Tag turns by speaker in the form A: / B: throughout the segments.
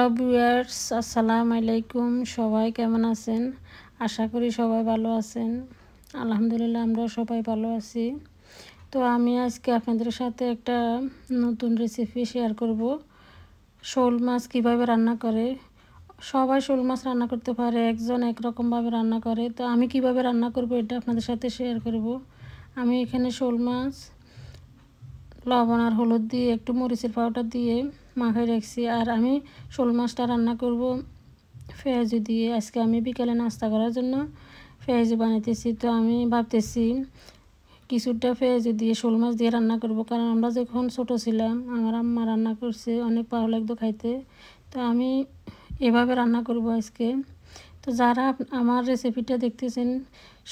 A: hello viewers আসসালামু আলাইকুম সবাই কেমন আছেন আশা করি সবাই ভালো আছেন আলহামদুলিল্লাহ আমরা সবাই ভালো আছি তো আমি আজকে আপনাদের সাথে একটা নতুন রেসিপি শেয়ার করব শোল মাছ কীভাবে রান্না করে সবাই শোল মাছ রান্না করতে পারে একজন একরকমভাবে রান্না করে তো আমি কিভাবে রান্না করব এটা আপনাদের সাথে শেয়ার করব আমি এখানে শোল মাছ লবণ আর হলুদ দিয়ে একটু মরিচের পাউডার দিয়ে মাখে রাখছি আর আমি শোল মাছটা রান্না করব পেঁয়াজু দিয়ে আজকে আমি বিকেলে নাস্তা করার জন্য পেঁয়াজু বানাইতেছি তো আমি ভাবতেছি কিছুটা পেঁয়াজু দিয়ে শোল মাছ দিয়ে রান্না করব কারণ আমরা যখন ছোট ছিলাম আমার আম্মা রান্না করছে অনেক ভালো লাগতো খাইতে তো আমি এভাবে রান্না করব আজকে তো যারা আমার রেসিপিটা দেখতেছেন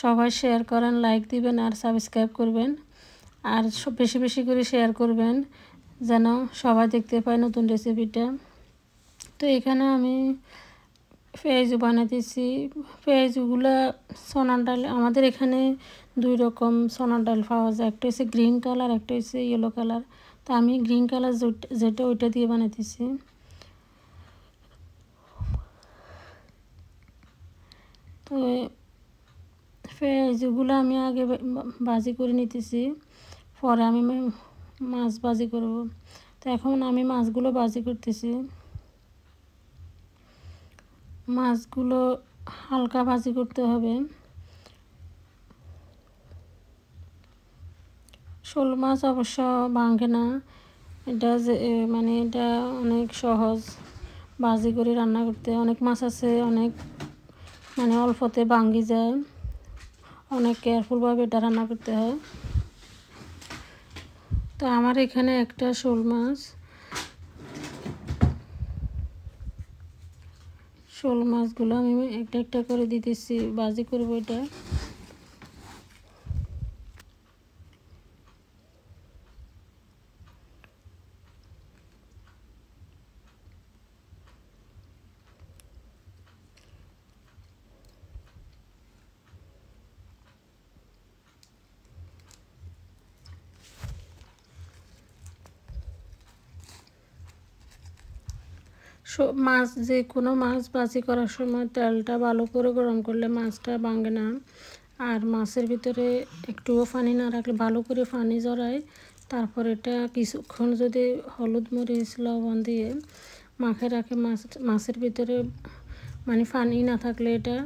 A: সবাই শেয়ার করেন লাইক দিবেন আর সাবস্ক্রাইব করবেন আর বেশি বেশি করে শেয়ার করবেন যেন সবাই দেখতে পায় নতুন রেসিপিটা তো এখানে আমি পেঁয়াজু বানাতেছি পেঁয়াজগুলো সোনার ডাল আমাদের এখানে দুই রকম সোনার ডাল পাওয়া যায় একটা হচ্ছে গ্রিন কালার একটা হচ্ছে ইয়েলো কালার তা আমি গ্রিন কালার যেটা ওইটা দিয়ে বানাতেছি তো পেঁয়াজগুলো আমি আগে বাজি করে নিতেছি পরে আমি মাছ বাজি করব তো এখন আমি মাছগুলো বাজি করতেছি মাছগুলো হালকা ভাজি করতে হবে শোল মাছ অবশ্য ভাঙে না এটা যে মানে এটা অনেক সহজ ভাজি করে রান্না করতে অনেক মাছ আছে অনেক মানে অল্পতে ভাঙ্গি যায় অনেক কেয়ারফুলভাবে এটা রান্না করতে হয় তো আমার এখানে একটা শোল মাছ শোল মাছগুলো আমি একটা একটা করে দিতেছি বাজি করবো এটা মাছ যে কোনো মাছ বাজি করার সময় তেলটা ভালো করে গরম করলে মাছটা ভাঙে না আর মাছের ভিতরে একটুও পানি না রাখলে ভালো করে পানি জড়ায় তারপর এটা কিছুক্ষণ যদি হলুদ মরিচ লবণ দিয়ে মাখে রাখে মাছ মাছের ভিতরে মানে পানি না থাকলে এটা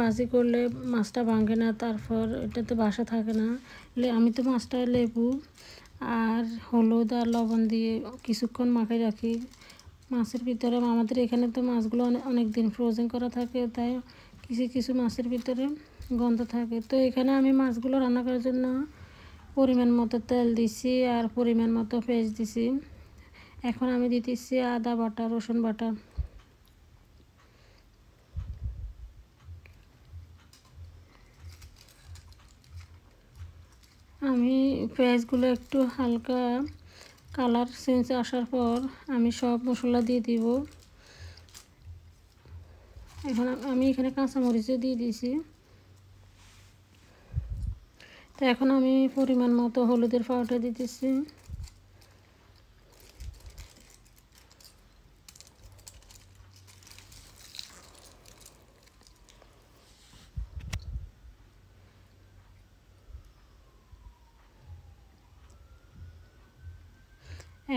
A: বাজি করলে মাছটা ভাঙে না তারপর এটাতে বাসা থাকে না আমি তো মাছটা লেবু আর হলুদ আর লবণ দিয়ে কিছুক্ষণ মাখাই রাখি মাছের ভিতরে আমাদের এখানে তো মাছগুলো অনেক দিন ফ্রোজেন করা থাকে তাই কিছু কিছু মাছের ভিতরে গন্ধ থাকে তো এখানে আমি মাছগুলো রান্না করার জন্য পরিমাণ মতো তেল দিছি আর পরিমাণ মতো পেঁয়াজ দিছি এখন আমি দিতেছি আদা বাটা রসুন বাটা আমি পেঁয়াজগুলো একটু হালকা কালার চেঞ্জ আসার পর আমি সব মশলা দিয়ে দিব এখন আমি এখানে কাঁচামরিচও দিয়ে দিয়েছি তো এখন আমি পরিমাণ মতো হলুদের পাউডার দিতেছি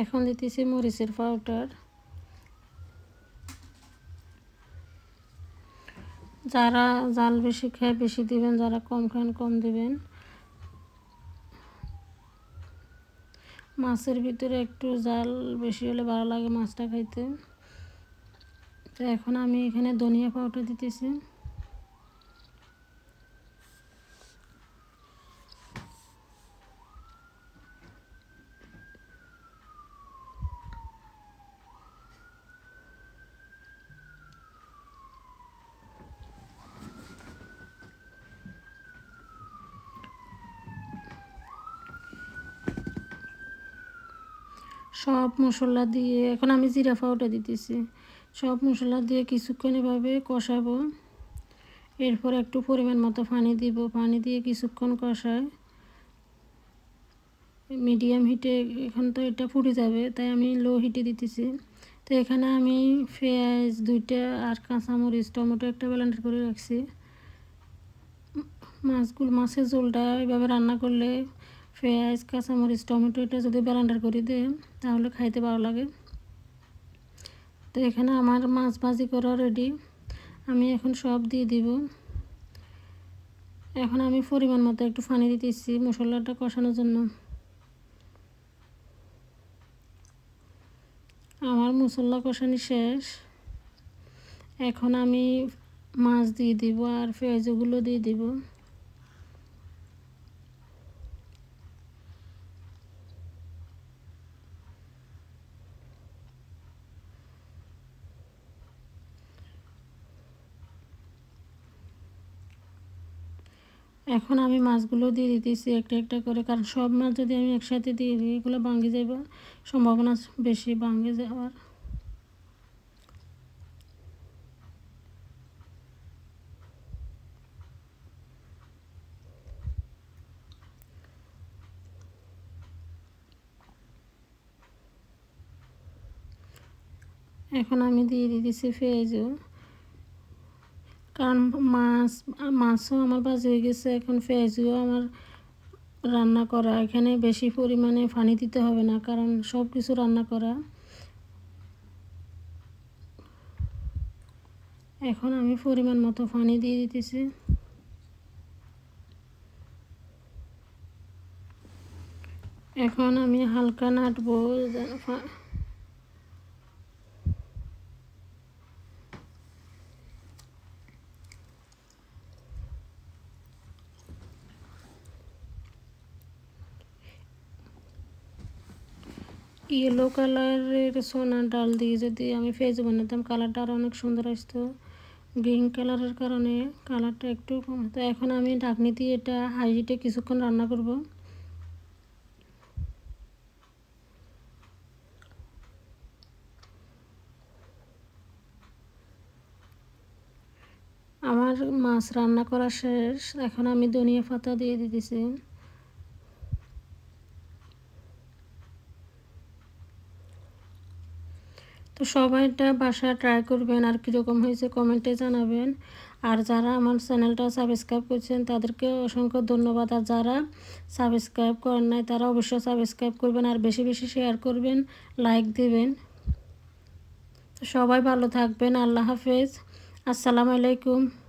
A: এখন দিতেছি মরিচের পাউডার যারা জাল বেশি খায় বেশি দিবেন যারা কম খান কম দিবেন মাছের ভিতরে একটু জাল বেশি হলে ভালো লাগে মাছটা খাইতে তো এখন আমি এখানে ধনিয়া পাউডার দিতেছি সব মশলা দিয়ে এখন আমি জিরা পাউডার দিতেছি সব মশলা দিয়ে কিছুক্ষণ এভাবে কষাবো এরপর একটু পরিমাণ মতো পানি দিব পানি দিয়ে কিছুক্ষণ কষায় মিডিয়াম হিটে এখন তো এটা ফুটে যাবে তাই আমি লো হিটে দিতেছি তো এখানে আমি পেঁয়াজ দুইটা আর কাঁচামরিচ টমেটো একটা ব্লেন্ডার করে রাখছি মাছগুলো মাছের ঝোলটা এভাবে রান্না করলে পেঁয়াজ কাঁচামরিচ টমেটো এটা যদি ব্যালেন্ডার করে দেয় তাহলে খাইতে ভালো লাগে তো এখানে আমার মাছ ভাজি করা রেডি আমি এখন সব দিয়ে দিব এখন আমি পরিমাণ মতো একটু পানি দিতেছি মশলাটা কষানোর জন্য আমার মশলা কষানি শেষ এখন আমি মাছ দিয়ে দিব আর পেঁয়াজগুলো দিয়ে দিব এখন আমি মাছগুলো দিয়ে দিতেছি একটা একটা করে কারণ সব মাছ যদি আমি একসাথে দিয়ে দিই এগুলো ভাঙে যাবে সম্ভাবনা বেশি ভাঙে যাওয়ার এখন আমি দিয়ে দিতেছি ফেজও কারণ মাছ মাছও আমার ভাজি হয়ে গেছে এখন পেঁয়াজিও আমার রান্না করা এখানে বেশি পরিমাণে পানি দিতে হবে না কারণ সব কিছু রান্না করা এখন আমি পরিমাণ মতো পানি দিয়ে দিতেছি এখন আমি হালকা নাটবো ইয়েলো কালারের সোনা ডাল দিয়ে যদি আমি ফেজ বানাতাম কালারটা আরও অনেক সুন্দর আসতো গ্রিন কালারের কারণে কালারটা একটু কম তো এখন আমি ঢাকনি দিয়ে এটা হাই হিটে কিছুক্ষণ রান্না করব আমার মাছ রান্না করা শেষ এখন আমি ধনিয়া পাতা দিয়ে দিতেছি তো সবাইটা বাসা ট্রাই করবেন আর কীরকম হয়েছে কমেন্টে জানাবেন আর যারা আমার চ্যানেলটা সাবস্ক্রাইব করছেন তাদেরকে অসংখ্য ধন্যবাদ আর যারা সাবস্ক্রাইব করেন নাই তারা অবশ্যই সাবস্ক্রাইব করবেন আর বেশি বেশি শেয়ার করবেন লাইক দেবেন সবাই ভালো থাকবেন আল্লাহ হাফেজ আসসালামু আলাইকুম